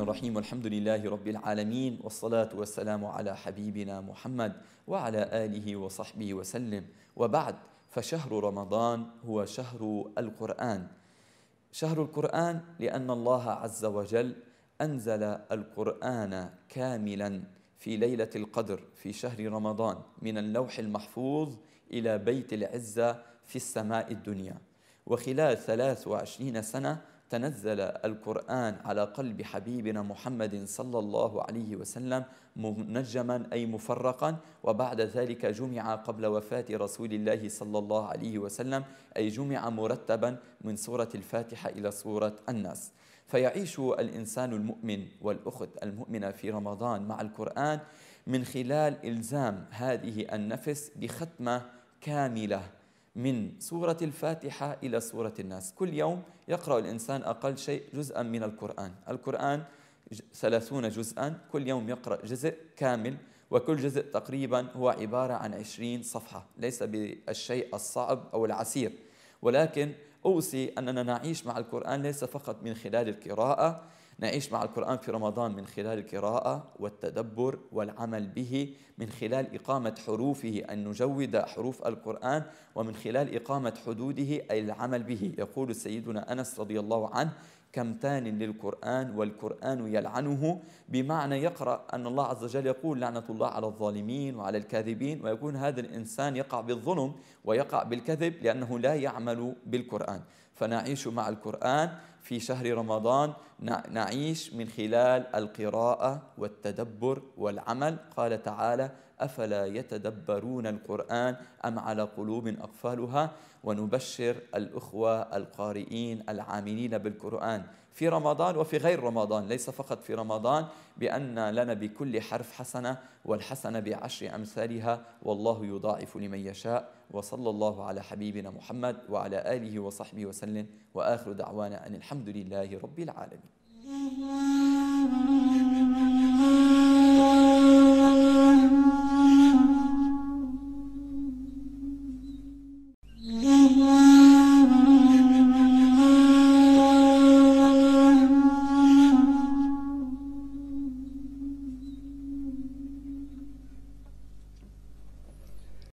الرحمن الرحيم والحمد لله رب العالمين والصلاة والسلام على حبيبنا محمد وعلى آله وصحبه وسلم وبعد فشهر رمضان هو شهر القرآن شهر القرآن لأن الله عز وجل أنزل القرآن كاملا في ليلة القدر في شهر رمضان من اللوح المحفوظ إلى بيت العزة في السماء الدنيا وخلال 23 سنة تنزل القرآن على قلب حبيبنا محمد صلى الله عليه وسلم منجما أي مفرقا وبعد ذلك جمع قبل وفاة رسول الله صلى الله عليه وسلم أي جمع مرتبا من سورة الفاتحة إلى سورة الناس فيعيش الإنسان المؤمن والأخت المؤمنة في رمضان مع القرآن من خلال إلزام هذه النفس بختمة كاملة من سورة الفاتحة إلى سورة الناس كل يوم يقرأ الإنسان أقل شيء جزءا من القرآن القرآن ثلاثون جزءا كل يوم يقرأ جزء كامل وكل جزء تقريبا هو عبارة عن عشرين صفحة ليس بالشيء الصعب أو العسير ولكن أوصي أننا نعيش مع القرآن ليس فقط من خلال القراءة نعيش مع القرآن في رمضان من خلال القراءة والتدبر والعمل به من خلال إقامة حروفه أن نجود حروف القرآن ومن خلال إقامة حدوده أي العمل به يقول سيدنا أنس رضي الله عنه كمتان للقرآن والقرآن يلعنه بمعنى يقرأ أن الله عز وجل يقول لعنة الله على الظالمين وعلى الكاذبين ويكون هذا الإنسان يقع بالظلم ويقع بالكذب لأنه لا يعمل بالقرآن فنعيش مع القرآن في شهر رمضان نعيش من خلال القراءة والتدبر والعمل قال تعالى أفلا يتدبرون القرآن أم على قلوب أقفالها ونبشر الأخوة القارئين العاملين بالقرآن في رمضان وفي غير رمضان ليس فقط في رمضان بأن لنا بكل حرف حسنة والحسنة بعشر أمثالها والله يضاعف لمن يشاء وصلى الله على حبيبنا محمد وعلى آله وصحبه وسلم وآخر دعوانا أن الحمد لله رب العالمين